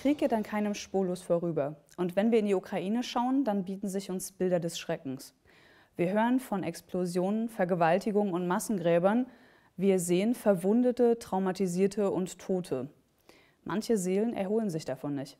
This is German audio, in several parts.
Krieg geht an keinem spurlos vorüber. Und wenn wir in die Ukraine schauen, dann bieten sich uns Bilder des Schreckens. Wir hören von Explosionen, Vergewaltigungen und Massengräbern. Wir sehen Verwundete, Traumatisierte und Tote. Manche Seelen erholen sich davon nicht.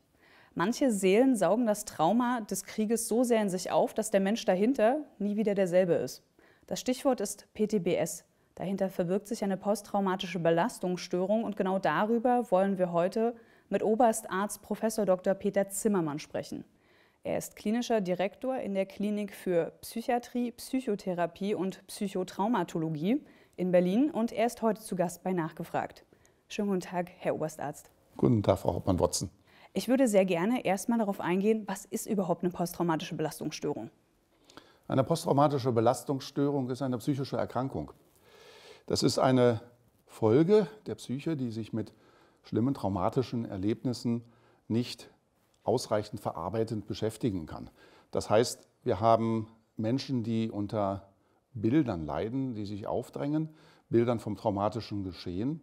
Manche Seelen saugen das Trauma des Krieges so sehr in sich auf, dass der Mensch dahinter nie wieder derselbe ist. Das Stichwort ist PTBS. Dahinter verbirgt sich eine posttraumatische Belastungsstörung und genau darüber wollen wir heute mit Oberstarzt Prof. Dr. Peter Zimmermann sprechen. Er ist klinischer Direktor in der Klinik für Psychiatrie, Psychotherapie und Psychotraumatologie in Berlin und er ist heute zu Gast bei Nachgefragt. Schönen guten Tag, Herr Oberstarzt. Guten Tag, Frau hauptmann wotzen Ich würde sehr gerne erstmal darauf eingehen, was ist überhaupt eine posttraumatische Belastungsstörung? Eine posttraumatische Belastungsstörung ist eine psychische Erkrankung. Das ist eine Folge der Psyche, die sich mit schlimmen traumatischen Erlebnissen nicht ausreichend verarbeitend beschäftigen kann. Das heißt, wir haben Menschen, die unter Bildern leiden, die sich aufdrängen, Bildern vom traumatischen Geschehen,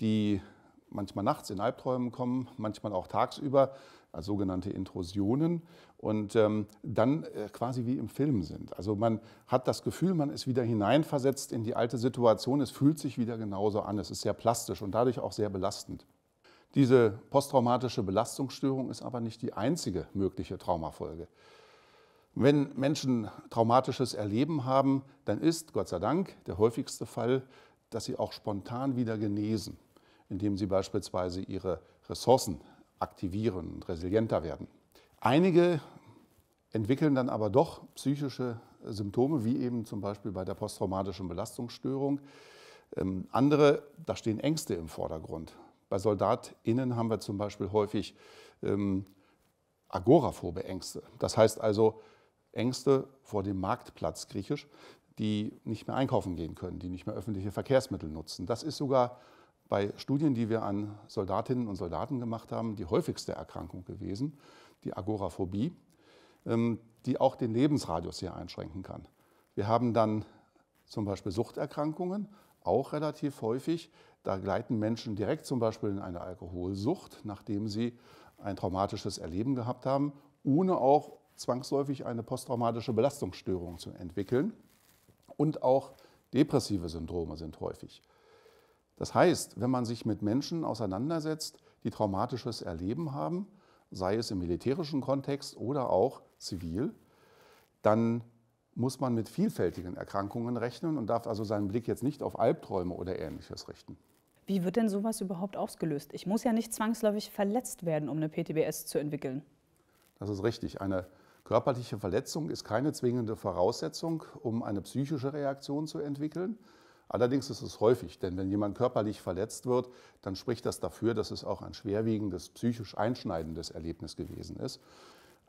die manchmal nachts in Albträumen kommen, manchmal auch tagsüber, als sogenannte Intrusionen und ähm, dann äh, quasi wie im Film sind. Also man hat das Gefühl, man ist wieder hineinversetzt in die alte Situation, es fühlt sich wieder genauso an, es ist sehr plastisch und dadurch auch sehr belastend. Diese posttraumatische Belastungsstörung ist aber nicht die einzige mögliche Traumafolge. Wenn Menschen traumatisches Erleben haben, dann ist, Gott sei Dank, der häufigste Fall, dass sie auch spontan wieder genesen, indem sie beispielsweise ihre Ressourcen aktivieren und resilienter werden. Einige entwickeln dann aber doch psychische äh, Symptome, wie eben zum Beispiel bei der posttraumatischen Belastungsstörung. Ähm, andere, da stehen Ängste im Vordergrund. Bei SoldatInnen haben wir zum Beispiel häufig ähm, agoraphobe Ängste. Das heißt also Ängste vor dem Marktplatz, griechisch, die nicht mehr einkaufen gehen können, die nicht mehr öffentliche Verkehrsmittel nutzen. Das ist sogar bei Studien, die wir an Soldatinnen und Soldaten gemacht haben, die häufigste Erkrankung gewesen die Agoraphobie, ähm, die auch den Lebensradius sehr einschränken kann. Wir haben dann zum Beispiel Suchterkrankungen, auch relativ häufig. Da gleiten Menschen direkt zum Beispiel in eine Alkoholsucht, nachdem sie ein traumatisches Erleben gehabt haben, ohne auch zwangsläufig eine posttraumatische Belastungsstörung zu entwickeln. Und auch depressive Syndrome sind häufig. Das heißt, wenn man sich mit Menschen auseinandersetzt, die traumatisches Erleben haben, sei es im militärischen Kontext oder auch zivil, dann muss man mit vielfältigen Erkrankungen rechnen und darf also seinen Blick jetzt nicht auf Albträume oder ähnliches richten. Wie wird denn sowas überhaupt ausgelöst? Ich muss ja nicht zwangsläufig verletzt werden, um eine PTBS zu entwickeln. Das ist richtig. Eine körperliche Verletzung ist keine zwingende Voraussetzung, um eine psychische Reaktion zu entwickeln. Allerdings ist es häufig, denn wenn jemand körperlich verletzt wird, dann spricht das dafür, dass es auch ein schwerwiegendes, psychisch einschneidendes Erlebnis gewesen ist.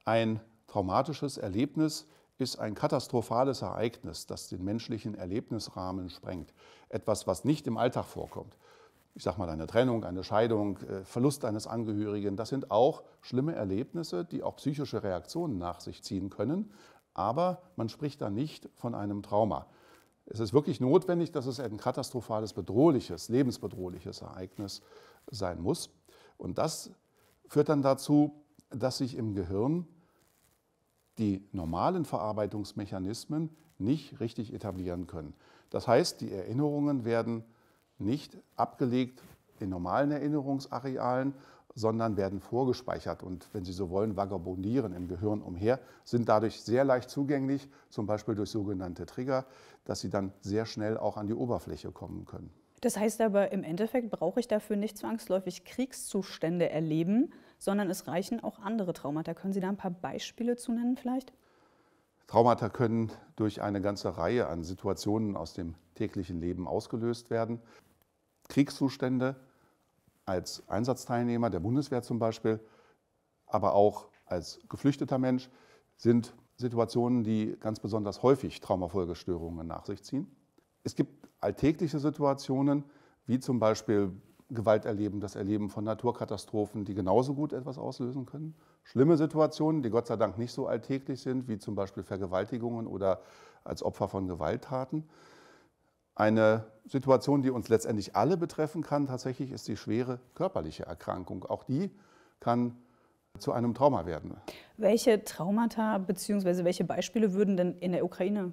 Ein traumatisches Erlebnis ist ein katastrophales Ereignis, das den menschlichen Erlebnisrahmen sprengt. Etwas, was nicht im Alltag vorkommt. Ich sage mal, eine Trennung, eine Scheidung, äh, Verlust eines Angehörigen, das sind auch schlimme Erlebnisse, die auch psychische Reaktionen nach sich ziehen können. Aber man spricht da nicht von einem Trauma es ist wirklich notwendig, dass es ein katastrophales, bedrohliches, lebensbedrohliches Ereignis sein muss. Und das führt dann dazu, dass sich im Gehirn die normalen Verarbeitungsmechanismen nicht richtig etablieren können. Das heißt, die Erinnerungen werden nicht abgelegt in normalen Erinnerungsarealen, sondern werden vorgespeichert und, wenn Sie so wollen, vagabondieren im Gehirn umher, sind dadurch sehr leicht zugänglich, zum Beispiel durch sogenannte Trigger, dass sie dann sehr schnell auch an die Oberfläche kommen können. Das heißt aber, im Endeffekt brauche ich dafür nicht zwangsläufig Kriegszustände erleben, sondern es reichen auch andere Traumata. Können Sie da ein paar Beispiele zu nennen vielleicht? Traumata können durch eine ganze Reihe an Situationen aus dem täglichen Leben ausgelöst werden. Kriegszustände als Einsatzteilnehmer der Bundeswehr zum Beispiel, aber auch als geflüchteter Mensch, sind Situationen, die ganz besonders häufig Traumafolgestörungen nach sich ziehen. Es gibt alltägliche Situationen, wie zum Beispiel Gewalterleben, das Erleben von Naturkatastrophen, die genauso gut etwas auslösen können. Schlimme Situationen, die Gott sei Dank nicht so alltäglich sind, wie zum Beispiel Vergewaltigungen oder als Opfer von Gewalttaten. Eine Situation, die uns letztendlich alle betreffen kann, tatsächlich ist die schwere körperliche Erkrankung. Auch die kann zu einem Trauma werden. Welche Traumata bzw. welche Beispiele würden denn in der Ukraine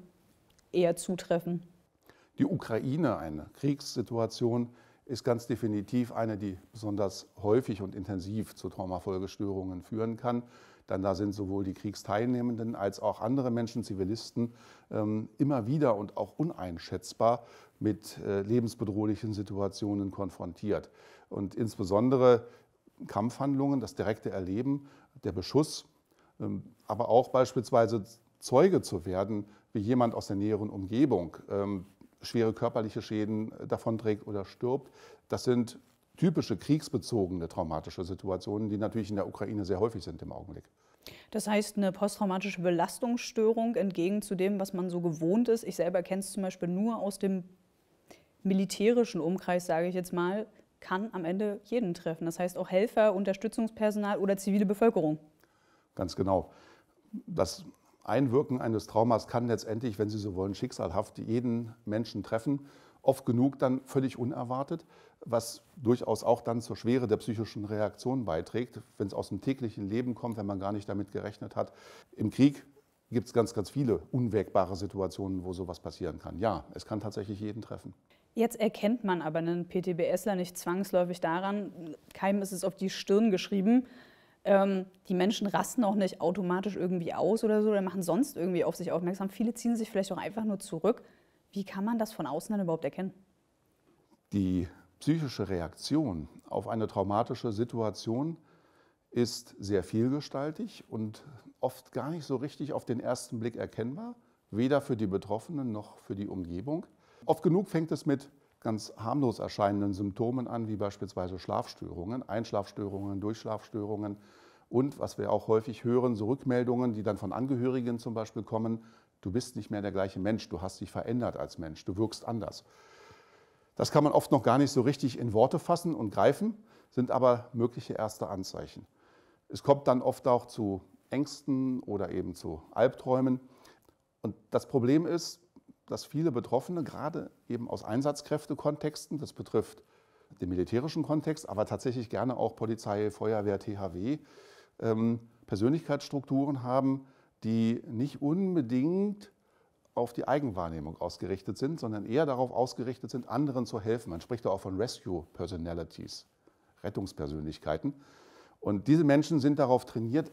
eher zutreffen? Die Ukraine, eine Kriegssituation, ist ganz definitiv eine, die besonders häufig und intensiv zu Traumafolgestörungen führen kann denn da sind sowohl die Kriegsteilnehmenden als auch andere Menschen, Zivilisten, ähm, immer wieder und auch uneinschätzbar mit äh, lebensbedrohlichen Situationen konfrontiert. Und insbesondere Kampfhandlungen, das direkte Erleben, der Beschuss, ähm, aber auch beispielsweise Zeuge zu werden, wie jemand aus der näheren Umgebung ähm, schwere körperliche Schäden davonträgt oder stirbt. Das sind typische kriegsbezogene traumatische Situationen, die natürlich in der Ukraine sehr häufig sind im Augenblick. Das heißt, eine posttraumatische Belastungsstörung entgegen zu dem, was man so gewohnt ist. Ich selber kenne es zum Beispiel nur aus dem militärischen Umkreis, sage ich jetzt mal, kann am Ende jeden treffen. Das heißt auch Helfer, Unterstützungspersonal oder zivile Bevölkerung. Ganz genau. Das Einwirken eines Traumas kann letztendlich, wenn Sie so wollen, schicksalhaft jeden Menschen treffen. Oft genug dann völlig unerwartet was durchaus auch dann zur Schwere der psychischen Reaktion beiträgt, wenn es aus dem täglichen Leben kommt, wenn man gar nicht damit gerechnet hat. Im Krieg gibt es ganz, ganz viele unwägbare Situationen, wo sowas passieren kann. Ja, es kann tatsächlich jeden treffen. Jetzt erkennt man aber einen PTBSler nicht zwangsläufig daran, keinem ist es auf die Stirn geschrieben. Ähm, die Menschen rasten auch nicht automatisch irgendwie aus oder so oder machen sonst irgendwie auf sich aufmerksam. Viele ziehen sich vielleicht auch einfach nur zurück. Wie kann man das von außen dann überhaupt erkennen? Die psychische Reaktion auf eine traumatische Situation ist sehr vielgestaltig und oft gar nicht so richtig auf den ersten Blick erkennbar, weder für die Betroffenen noch für die Umgebung. Oft genug fängt es mit ganz harmlos erscheinenden Symptomen an, wie beispielsweise Schlafstörungen, Einschlafstörungen, Durchschlafstörungen und, was wir auch häufig hören, so Rückmeldungen, die dann von Angehörigen zum Beispiel kommen, du bist nicht mehr der gleiche Mensch, du hast dich verändert als Mensch, du wirkst anders. Das kann man oft noch gar nicht so richtig in Worte fassen und greifen, sind aber mögliche erste Anzeichen. Es kommt dann oft auch zu Ängsten oder eben zu Albträumen. Und das Problem ist, dass viele Betroffene, gerade eben aus Einsatzkräftekontexten, das betrifft den militärischen Kontext, aber tatsächlich gerne auch Polizei, Feuerwehr, THW, ähm, Persönlichkeitsstrukturen haben, die nicht unbedingt auf die Eigenwahrnehmung ausgerichtet sind, sondern eher darauf ausgerichtet sind, anderen zu helfen. Man spricht da auch von Rescue Personalities, Rettungspersönlichkeiten. Und diese Menschen sind darauf trainiert,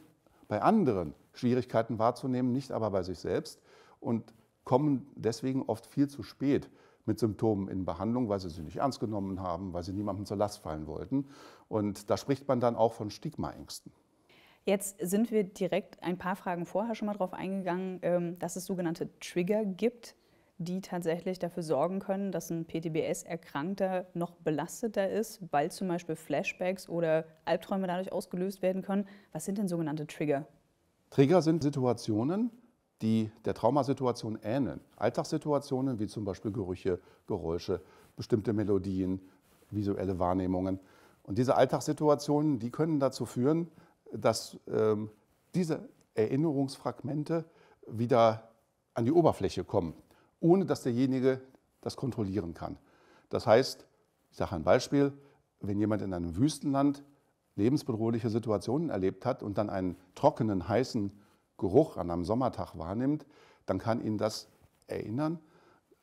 bei anderen Schwierigkeiten wahrzunehmen, nicht aber bei sich selbst und kommen deswegen oft viel zu spät mit Symptomen in Behandlung, weil sie sie nicht ernst genommen haben, weil sie niemandem zur Last fallen wollten. Und da spricht man dann auch von Stigmaängsten. Jetzt sind wir direkt ein paar Fragen vorher schon mal darauf eingegangen, ähm, dass es sogenannte Trigger gibt, die tatsächlich dafür sorgen können, dass ein PTBS-Erkrankter noch belasteter ist, weil zum Beispiel Flashbacks oder Albträume dadurch ausgelöst werden können. Was sind denn sogenannte Trigger? Trigger sind Situationen, die der Traumasituation ähneln. Alltagssituationen wie zum Beispiel Gerüche, Geräusche, bestimmte Melodien, visuelle Wahrnehmungen. Und diese Alltagssituationen, die können dazu führen, dass ähm, diese Erinnerungsfragmente wieder an die Oberfläche kommen, ohne dass derjenige das kontrollieren kann. Das heißt, ich sage ein Beispiel, wenn jemand in einem Wüstenland lebensbedrohliche Situationen erlebt hat und dann einen trockenen, heißen Geruch an einem Sommertag wahrnimmt, dann kann ihn das erinnern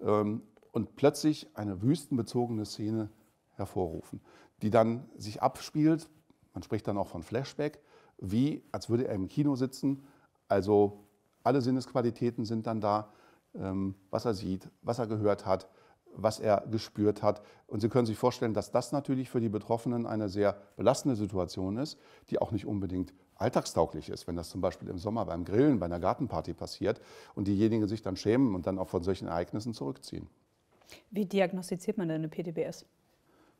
ähm, und plötzlich eine wüstenbezogene Szene hervorrufen, die dann sich abspielt. Man spricht dann auch von Flashback wie als würde er im Kino sitzen. Also alle Sinnesqualitäten sind dann da, ähm, was er sieht, was er gehört hat, was er gespürt hat. Und Sie können sich vorstellen, dass das natürlich für die Betroffenen eine sehr belastende Situation ist, die auch nicht unbedingt alltagstauglich ist, wenn das zum Beispiel im Sommer beim Grillen, bei einer Gartenparty passiert und diejenigen sich dann schämen und dann auch von solchen Ereignissen zurückziehen. Wie diagnostiziert man denn eine PTBS?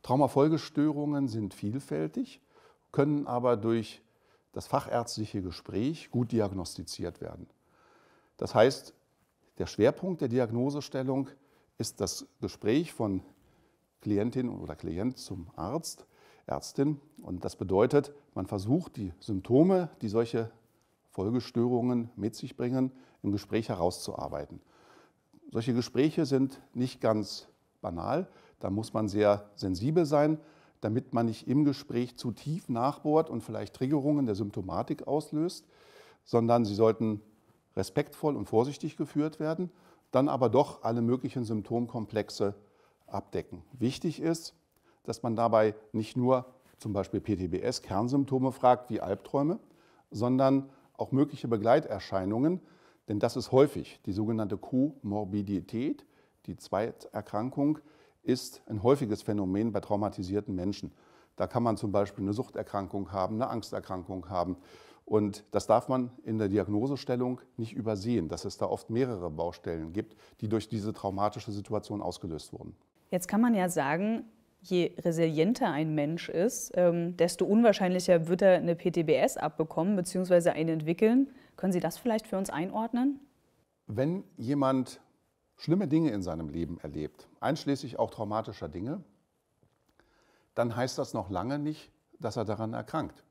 Traumafolgestörungen sind vielfältig, können aber durch das fachärztliche Gespräch gut diagnostiziert werden. Das heißt, der Schwerpunkt der Diagnosestellung ist das Gespräch von Klientin oder Klient zum Arzt, Ärztin. Und das bedeutet, man versucht, die Symptome, die solche Folgestörungen mit sich bringen, im Gespräch herauszuarbeiten. Solche Gespräche sind nicht ganz banal, da muss man sehr sensibel sein, damit man nicht im Gespräch zu tief nachbohrt und vielleicht Triggerungen der Symptomatik auslöst, sondern sie sollten respektvoll und vorsichtig geführt werden, dann aber doch alle möglichen Symptomkomplexe abdecken. Wichtig ist, dass man dabei nicht nur zum Beispiel PTBS Kernsymptome fragt wie Albträume, sondern auch mögliche Begleiterscheinungen, denn das ist häufig die sogenannte Komorbidität, die Zweiterkrankung, ist ein häufiges Phänomen bei traumatisierten Menschen. Da kann man zum Beispiel eine Suchterkrankung haben, eine Angsterkrankung haben. Und das darf man in der Diagnosestellung nicht übersehen, dass es da oft mehrere Baustellen gibt, die durch diese traumatische Situation ausgelöst wurden. Jetzt kann man ja sagen, je resilienter ein Mensch ist, ähm, desto unwahrscheinlicher wird er eine PTBS abbekommen bzw. eine entwickeln. Können Sie das vielleicht für uns einordnen? Wenn jemand schlimme Dinge in seinem Leben erlebt, einschließlich auch traumatischer Dinge, dann heißt das noch lange nicht, dass er daran erkrankt.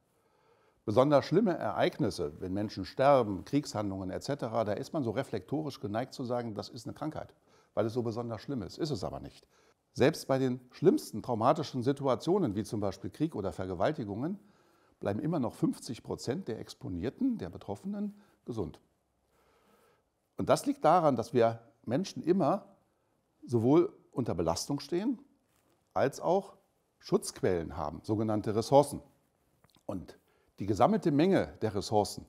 Besonders schlimme Ereignisse, wenn Menschen sterben, Kriegshandlungen etc., da ist man so reflektorisch geneigt zu sagen, das ist eine Krankheit, weil es so besonders schlimm ist. Ist es aber nicht. Selbst bei den schlimmsten traumatischen Situationen, wie zum Beispiel Krieg oder Vergewaltigungen, bleiben immer noch 50 Prozent der Exponierten, der Betroffenen, gesund. Und das liegt daran, dass wir Menschen immer sowohl unter Belastung stehen als auch Schutzquellen haben, sogenannte Ressourcen. Und die gesammelte Menge der Ressourcen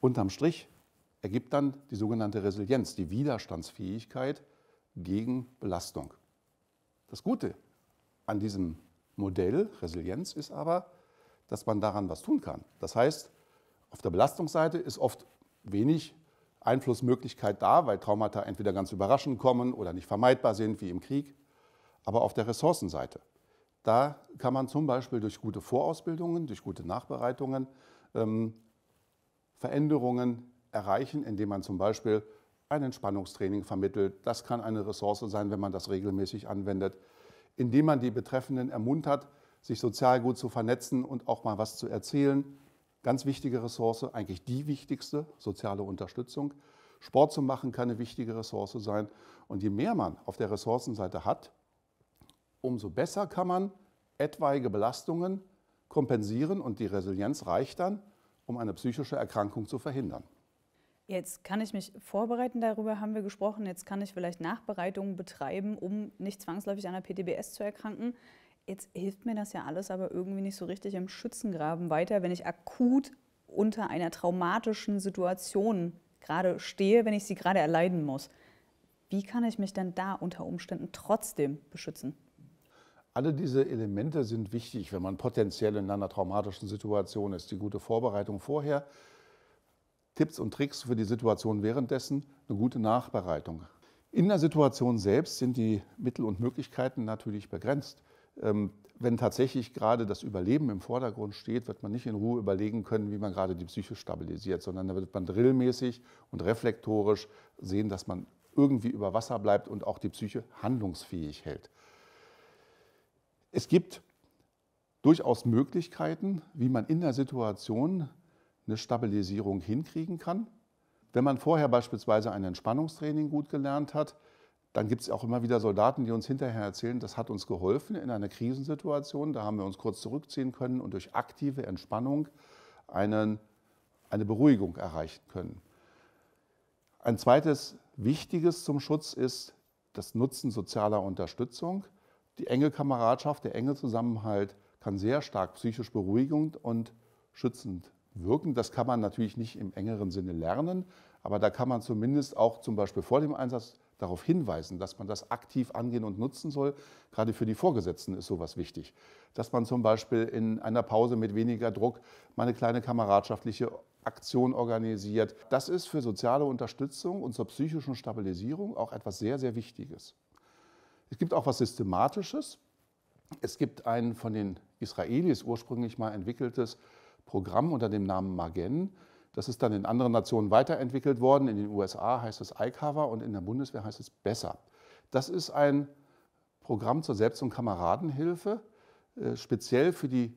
unterm Strich ergibt dann die sogenannte Resilienz, die Widerstandsfähigkeit gegen Belastung. Das Gute an diesem Modell Resilienz ist aber, dass man daran was tun kann. Das heißt, auf der Belastungsseite ist oft wenig Einflussmöglichkeit da, weil Traumata entweder ganz überraschend kommen oder nicht vermeidbar sind, wie im Krieg. Aber auf der Ressourcenseite, da kann man zum Beispiel durch gute Vorausbildungen, durch gute Nachbereitungen ähm, Veränderungen erreichen, indem man zum Beispiel ein Entspannungstraining vermittelt. Das kann eine Ressource sein, wenn man das regelmäßig anwendet, indem man die Betreffenden ermuntert, sich sozial gut zu vernetzen und auch mal was zu erzählen, Ganz wichtige Ressource, eigentlich die wichtigste, soziale Unterstützung. Sport zu machen kann eine wichtige Ressource sein. Und je mehr man auf der Ressourcenseite hat, umso besser kann man etwaige Belastungen kompensieren und die Resilienz reicht dann, um eine psychische Erkrankung zu verhindern. Jetzt kann ich mich vorbereiten, darüber haben wir gesprochen. Jetzt kann ich vielleicht Nachbereitungen betreiben, um nicht zwangsläufig an einer PTBS zu erkranken jetzt hilft mir das ja alles aber irgendwie nicht so richtig im Schützengraben weiter, wenn ich akut unter einer traumatischen Situation gerade stehe, wenn ich sie gerade erleiden muss. Wie kann ich mich denn da unter Umständen trotzdem beschützen? Alle diese Elemente sind wichtig, wenn man potenziell in einer traumatischen Situation ist. Die gute Vorbereitung vorher, Tipps und Tricks für die Situation währenddessen, eine gute Nachbereitung. In der Situation selbst sind die Mittel und Möglichkeiten natürlich begrenzt. Ähm, wenn tatsächlich gerade das Überleben im Vordergrund steht, wird man nicht in Ruhe überlegen können, wie man gerade die Psyche stabilisiert, sondern da wird man drillmäßig und reflektorisch sehen, dass man irgendwie über Wasser bleibt und auch die Psyche handlungsfähig hält. Es gibt durchaus Möglichkeiten, wie man in der Situation eine Stabilisierung hinkriegen kann. Wenn man vorher beispielsweise ein Entspannungstraining gut gelernt hat, dann gibt es auch immer wieder Soldaten, die uns hinterher erzählen, das hat uns geholfen in einer Krisensituation. Da haben wir uns kurz zurückziehen können und durch aktive Entspannung einen, eine Beruhigung erreichen können. Ein zweites Wichtiges zum Schutz ist das Nutzen sozialer Unterstützung. Die enge Kameradschaft, der enge Zusammenhalt kann sehr stark psychisch beruhigend und schützend wirken. Das kann man natürlich nicht im engeren Sinne lernen, aber da kann man zumindest auch zum Beispiel vor dem Einsatz darauf hinweisen, dass man das aktiv angehen und nutzen soll. Gerade für die Vorgesetzten ist sowas wichtig. Dass man zum Beispiel in einer Pause mit weniger Druck mal eine kleine kameradschaftliche Aktion organisiert. Das ist für soziale Unterstützung und zur psychischen Stabilisierung auch etwas sehr, sehr Wichtiges. Es gibt auch was Systematisches. Es gibt ein von den Israelis ursprünglich mal entwickeltes Programm unter dem Namen Magen, das ist dann in anderen Nationen weiterentwickelt worden. In den USA heißt es iCover und in der Bundeswehr heißt es Besser. Das ist ein Programm zur Selbst- und Kameradenhilfe, äh, speziell für die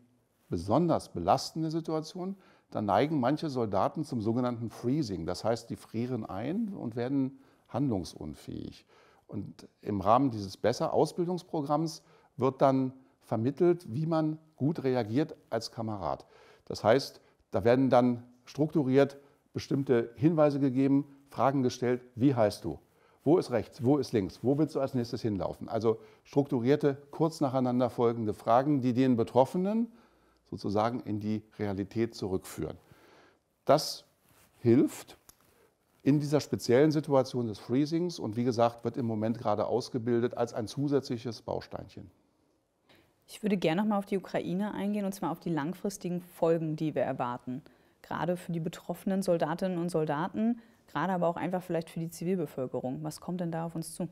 besonders belastende Situation. Da neigen manche Soldaten zum sogenannten Freezing. Das heißt, die frieren ein und werden handlungsunfähig. Und im Rahmen dieses Besser-Ausbildungsprogramms wird dann vermittelt, wie man gut reagiert als Kamerad. Das heißt, da werden dann strukturiert bestimmte Hinweise gegeben, Fragen gestellt, wie heißt du? Wo ist rechts? Wo ist links? Wo willst du als nächstes hinlaufen? Also strukturierte, kurz nacheinander folgende Fragen, die den Betroffenen sozusagen in die Realität zurückführen. Das hilft in dieser speziellen Situation des Freezings und wie gesagt, wird im Moment gerade ausgebildet als ein zusätzliches Bausteinchen. Ich würde gerne noch mal auf die Ukraine eingehen und zwar auf die langfristigen Folgen, die wir erwarten gerade für die betroffenen Soldatinnen und Soldaten, gerade aber auch einfach vielleicht für die Zivilbevölkerung. Was kommt denn da auf uns zu?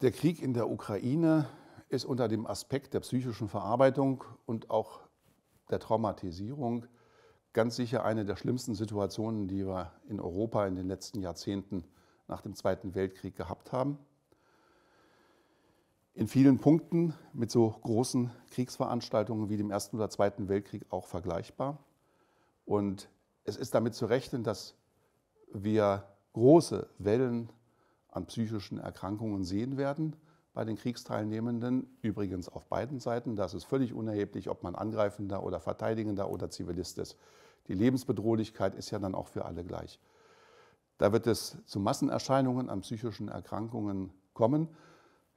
Der Krieg in der Ukraine ist unter dem Aspekt der psychischen Verarbeitung und auch der Traumatisierung ganz sicher eine der schlimmsten Situationen, die wir in Europa in den letzten Jahrzehnten nach dem Zweiten Weltkrieg gehabt haben. In vielen Punkten mit so großen Kriegsveranstaltungen wie dem Ersten oder Zweiten Weltkrieg auch vergleichbar. Und es ist damit zu rechnen, dass wir große Wellen an psychischen Erkrankungen sehen werden bei den Kriegsteilnehmenden, übrigens auf beiden Seiten. Das ist völlig unerheblich, ob man Angreifender oder Verteidigender oder Zivilist ist. Die Lebensbedrohlichkeit ist ja dann auch für alle gleich. Da wird es zu Massenerscheinungen an psychischen Erkrankungen kommen.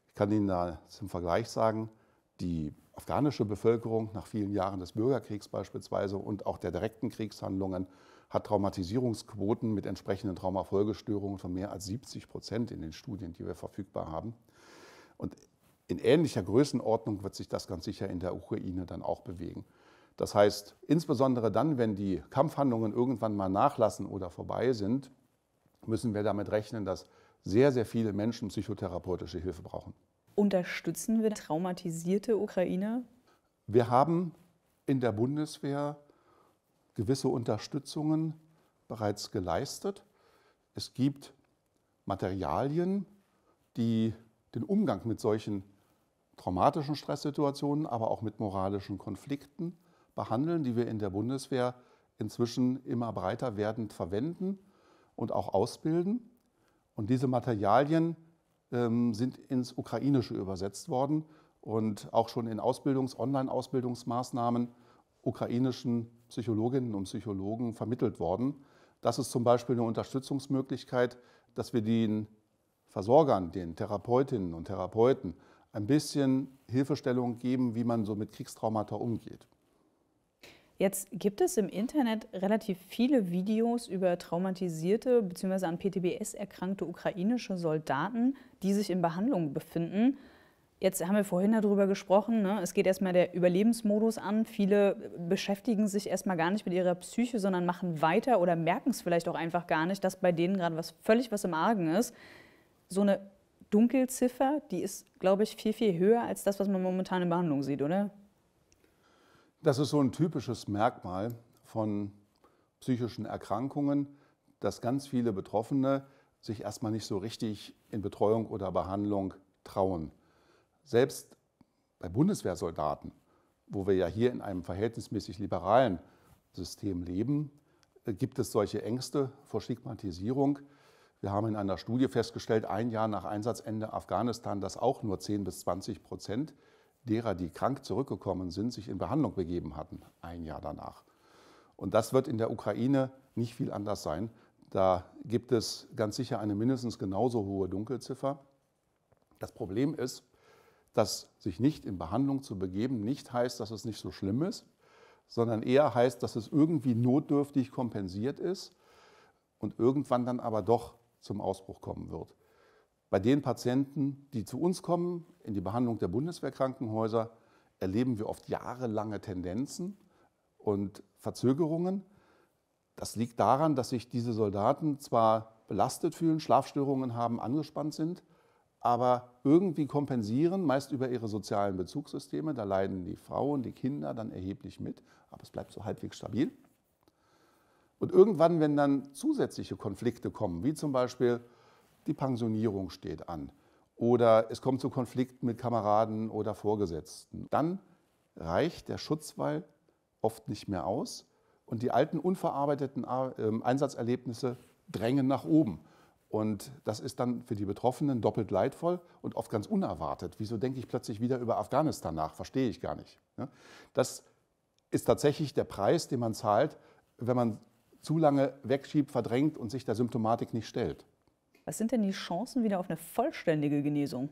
Ich kann Ihnen da zum Vergleich sagen, die afghanische Bevölkerung nach vielen Jahren des Bürgerkriegs beispielsweise und auch der direkten Kriegshandlungen hat Traumatisierungsquoten mit entsprechenden Traumafolgestörungen von mehr als 70 Prozent in den Studien, die wir verfügbar haben. Und in ähnlicher Größenordnung wird sich das ganz sicher in der Ukraine dann auch bewegen. Das heißt, insbesondere dann, wenn die Kampfhandlungen irgendwann mal nachlassen oder vorbei sind, müssen wir damit rechnen, dass sehr, sehr viele Menschen psychotherapeutische Hilfe brauchen. Unterstützen wir traumatisierte Ukrainer? Wir haben in der Bundeswehr gewisse Unterstützungen bereits geleistet. Es gibt Materialien, die den Umgang mit solchen traumatischen Stresssituationen, aber auch mit moralischen Konflikten behandeln, die wir in der Bundeswehr inzwischen immer breiter werdend verwenden und auch ausbilden. Und diese Materialien ähm, sind ins Ukrainische übersetzt worden und auch schon in Ausbildungs-, Online-Ausbildungsmaßnahmen ukrainischen Psychologinnen und Psychologen vermittelt worden. Das ist zum Beispiel eine Unterstützungsmöglichkeit, dass wir den Versorgern, den Therapeutinnen und Therapeuten ein bisschen Hilfestellung geben, wie man so mit Kriegstraumata umgeht. Jetzt gibt es im Internet relativ viele Videos über traumatisierte bzw. an PTBS erkrankte ukrainische Soldaten, die sich in Behandlung befinden. Jetzt haben wir vorhin darüber gesprochen, ne? es geht erstmal der Überlebensmodus an. Viele beschäftigen sich erstmal gar nicht mit ihrer Psyche, sondern machen weiter oder merken es vielleicht auch einfach gar nicht, dass bei denen gerade was völlig was im Argen ist. So eine Dunkelziffer, die ist, glaube ich, viel, viel höher als das, was man momentan in Behandlung sieht, oder? Das ist so ein typisches Merkmal von psychischen Erkrankungen, dass ganz viele Betroffene sich erstmal nicht so richtig in Betreuung oder Behandlung trauen. Selbst bei Bundeswehrsoldaten, wo wir ja hier in einem verhältnismäßig liberalen System leben, äh, gibt es solche Ängste vor Stigmatisierung. Wir haben in einer Studie festgestellt, ein Jahr nach Einsatzende Afghanistan, dass auch nur 10 bis 20 Prozent derer, die krank zurückgekommen sind, sich in Behandlung begeben hatten, ein Jahr danach. Und das wird in der Ukraine nicht viel anders sein. Da gibt es ganz sicher eine mindestens genauso hohe Dunkelziffer. Das Problem ist, dass sich nicht in Behandlung zu begeben nicht heißt, dass es nicht so schlimm ist, sondern eher heißt, dass es irgendwie notdürftig kompensiert ist und irgendwann dann aber doch zum Ausbruch kommen wird. Bei den Patienten, die zu uns kommen, in die Behandlung der Bundeswehrkrankenhäuser, erleben wir oft jahrelange Tendenzen und Verzögerungen. Das liegt daran, dass sich diese Soldaten zwar belastet fühlen, Schlafstörungen haben, angespannt sind, aber irgendwie kompensieren, meist über ihre sozialen Bezugssysteme. Da leiden die Frauen, die Kinder dann erheblich mit, aber es bleibt so halbwegs stabil. Und irgendwann, wenn dann zusätzliche Konflikte kommen, wie zum Beispiel die Pensionierung steht an oder es kommt zu Konflikten mit Kameraden oder Vorgesetzten. Dann reicht der Schutzwall oft nicht mehr aus und die alten unverarbeiteten ähm, Einsatzerlebnisse drängen nach oben. Und das ist dann für die Betroffenen doppelt leidvoll und oft ganz unerwartet. Wieso denke ich plötzlich wieder über Afghanistan nach? Verstehe ich gar nicht. Das ist tatsächlich der Preis, den man zahlt, wenn man zu lange wegschiebt, verdrängt und sich der Symptomatik nicht stellt. Was sind denn die Chancen wieder auf eine vollständige Genesung?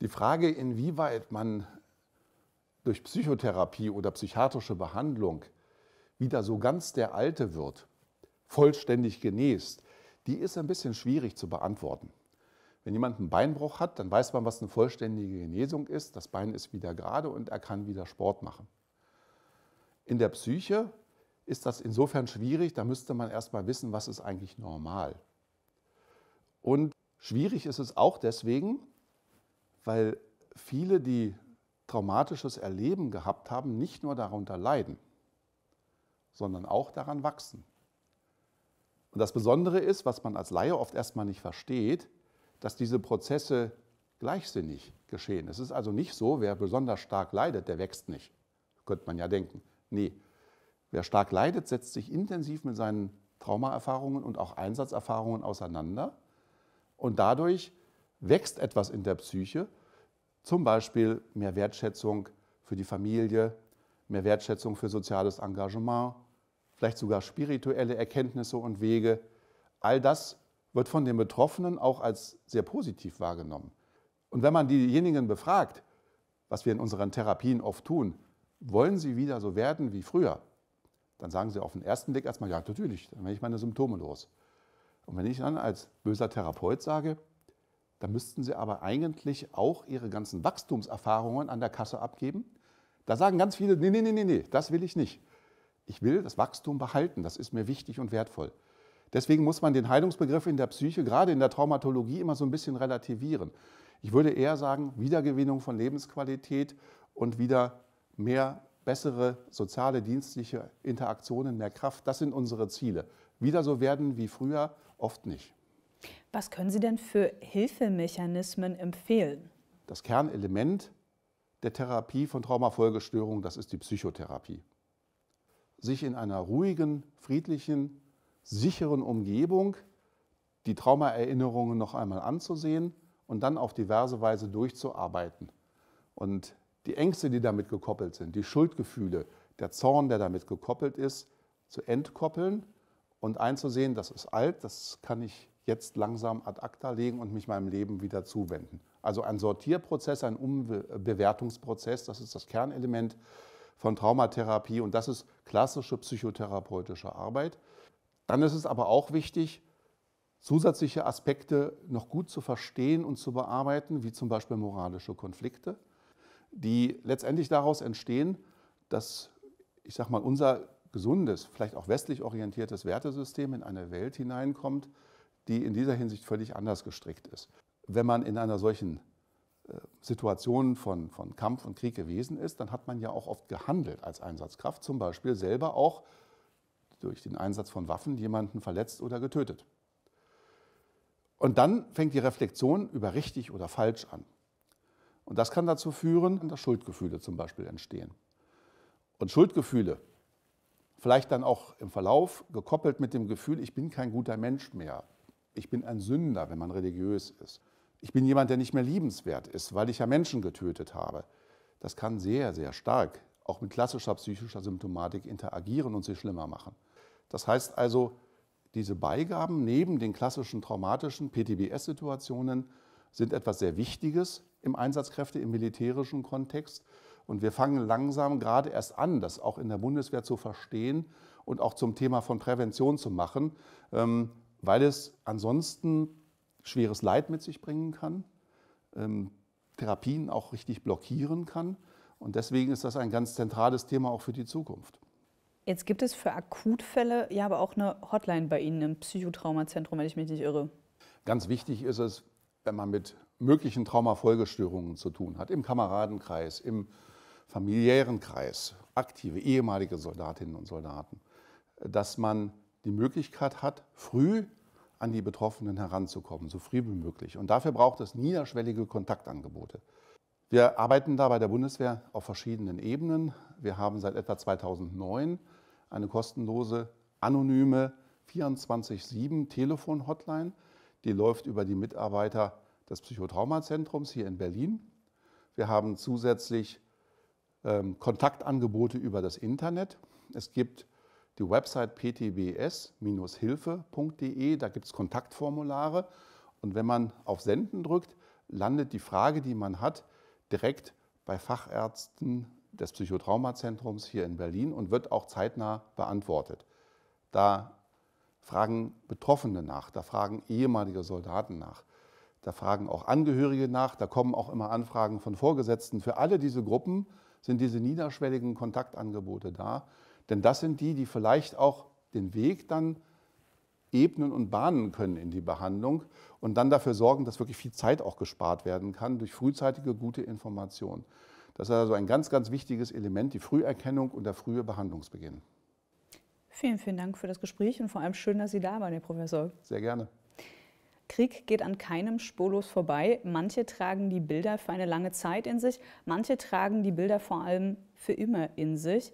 Die Frage, inwieweit man durch Psychotherapie oder psychiatrische Behandlung wieder so ganz der Alte wird, vollständig genäst, die ist ein bisschen schwierig zu beantworten. Wenn jemand einen Beinbruch hat, dann weiß man, was eine vollständige Genesung ist. Das Bein ist wieder gerade und er kann wieder Sport machen. In der Psyche ist das insofern schwierig, da müsste man erst mal wissen, was ist eigentlich normal. Und schwierig ist es auch deswegen, weil viele, die traumatisches Erleben gehabt haben, nicht nur darunter leiden, sondern auch daran wachsen. Und das Besondere ist, was man als Laie oft erstmal nicht versteht, dass diese Prozesse gleichsinnig geschehen. Es ist also nicht so, wer besonders stark leidet, der wächst nicht. Könnte man ja denken. Nee, wer stark leidet, setzt sich intensiv mit seinen Traumaerfahrungen und auch Einsatzerfahrungen auseinander und dadurch wächst etwas in der Psyche, zum Beispiel mehr Wertschätzung für die Familie, mehr Wertschätzung für soziales Engagement, vielleicht sogar spirituelle Erkenntnisse und Wege. All das wird von den Betroffenen auch als sehr positiv wahrgenommen. Und wenn man diejenigen befragt, was wir in unseren Therapien oft tun, wollen sie wieder so werden wie früher, dann sagen sie auf den ersten Blick erstmal, ja, natürlich, dann werde ich meine Symptome los. Und wenn ich dann als böser Therapeut sage, dann müssten Sie aber eigentlich auch Ihre ganzen Wachstumserfahrungen an der Kasse abgeben. Da sagen ganz viele, nee, nee, nee, nee, das will ich nicht. Ich will das Wachstum behalten, das ist mir wichtig und wertvoll. Deswegen muss man den Heilungsbegriff in der Psyche, gerade in der Traumatologie, immer so ein bisschen relativieren. Ich würde eher sagen, Wiedergewinnung von Lebensqualität und wieder mehr bessere soziale, dienstliche Interaktionen, mehr Kraft, das sind unsere Ziele. Wieder so werden wie früher, oft nicht. Was können Sie denn für Hilfemechanismen empfehlen? Das Kernelement der Therapie von Traumafolgestörungen, das ist die Psychotherapie. Sich in einer ruhigen, friedlichen, sicheren Umgebung die Traumaerinnerungen noch einmal anzusehen und dann auf diverse Weise durchzuarbeiten. Und die Ängste, die damit gekoppelt sind, die Schuldgefühle, der Zorn, der damit gekoppelt ist, zu entkoppeln und einzusehen, das ist alt, das kann ich jetzt langsam ad acta legen und mich meinem Leben wieder zuwenden. Also ein Sortierprozess, ein Umbewertungsprozess, das ist das Kernelement von Traumatherapie und das ist klassische psychotherapeutische Arbeit. Dann ist es aber auch wichtig, zusätzliche Aspekte noch gut zu verstehen und zu bearbeiten, wie zum Beispiel moralische Konflikte, die letztendlich daraus entstehen, dass ich sag mal, unser gesundes, vielleicht auch westlich orientiertes Wertesystem in eine Welt hineinkommt, die in dieser Hinsicht völlig anders gestrickt ist. Wenn man in einer solchen äh, Situation von, von Kampf und Krieg gewesen ist, dann hat man ja auch oft gehandelt als Einsatzkraft, zum Beispiel selber auch durch den Einsatz von Waffen jemanden verletzt oder getötet. Und dann fängt die Reflexion über richtig oder falsch an. Und das kann dazu führen, dass Schuldgefühle zum Beispiel entstehen. Und Schuldgefühle vielleicht dann auch im Verlauf gekoppelt mit dem Gefühl, ich bin kein guter Mensch mehr. Ich bin ein Sünder, wenn man religiös ist. Ich bin jemand, der nicht mehr liebenswert ist, weil ich ja Menschen getötet habe. Das kann sehr, sehr stark auch mit klassischer psychischer Symptomatik interagieren und sie schlimmer machen. Das heißt also, diese Beigaben neben den klassischen traumatischen PTBS-Situationen sind etwas sehr Wichtiges im Einsatzkräfte im militärischen Kontext, und wir fangen langsam gerade erst an, das auch in der Bundeswehr zu verstehen und auch zum Thema von Prävention zu machen, ähm, weil es ansonsten schweres Leid mit sich bringen kann, ähm, Therapien auch richtig blockieren kann. Und deswegen ist das ein ganz zentrales Thema auch für die Zukunft. Jetzt gibt es für Akutfälle ja aber auch eine Hotline bei Ihnen im Psychotraumazentrum, wenn ich mich nicht irre. Ganz wichtig ist es, wenn man mit möglichen Traumafolgestörungen zu tun hat, im Kameradenkreis, im familiären Kreis, aktive ehemalige Soldatinnen und Soldaten, dass man die Möglichkeit hat, früh an die Betroffenen heranzukommen, so früh wie möglich. Und dafür braucht es niederschwellige Kontaktangebote. Wir arbeiten da bei der Bundeswehr auf verschiedenen Ebenen. Wir haben seit etwa 2009 eine kostenlose, anonyme 24-7 Telefon-Hotline. Die läuft über die Mitarbeiter des Psychotraumazentrums hier in Berlin. Wir haben zusätzlich ähm, Kontaktangebote über das Internet. Es gibt die Website ptbs-hilfe.de, da gibt es Kontaktformulare. Und wenn man auf Senden drückt, landet die Frage, die man hat, direkt bei Fachärzten des Psychotraumazentrums hier in Berlin und wird auch zeitnah beantwortet. Da fragen Betroffene nach, da fragen ehemalige Soldaten nach, da fragen auch Angehörige nach, da kommen auch immer Anfragen von Vorgesetzten. Für alle diese Gruppen sind diese niederschwelligen Kontaktangebote da. Denn das sind die, die vielleicht auch den Weg dann ebnen und bahnen können in die Behandlung und dann dafür sorgen, dass wirklich viel Zeit auch gespart werden kann durch frühzeitige gute Information. Das ist also ein ganz, ganz wichtiges Element, die Früherkennung und der frühe Behandlungsbeginn. Vielen, vielen Dank für das Gespräch und vor allem schön, dass Sie da waren, Herr Professor. Sehr gerne. Krieg geht an keinem spurlos vorbei. Manche tragen die Bilder für eine lange Zeit in sich, manche tragen die Bilder vor allem für immer in sich.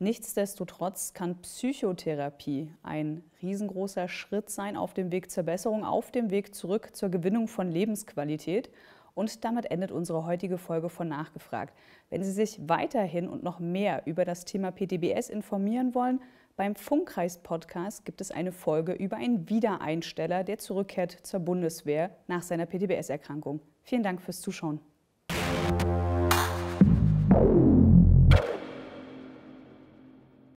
Nichtsdestotrotz kann Psychotherapie ein riesengroßer Schritt sein auf dem Weg zur Besserung, auf dem Weg zurück zur Gewinnung von Lebensqualität. Und damit endet unsere heutige Folge von Nachgefragt. Wenn Sie sich weiterhin und noch mehr über das Thema PTBS informieren wollen, beim Funkkreis-Podcast gibt es eine Folge über einen Wiedereinsteller, der zurückkehrt zur Bundeswehr nach seiner PTBS-Erkrankung. Vielen Dank fürs Zuschauen.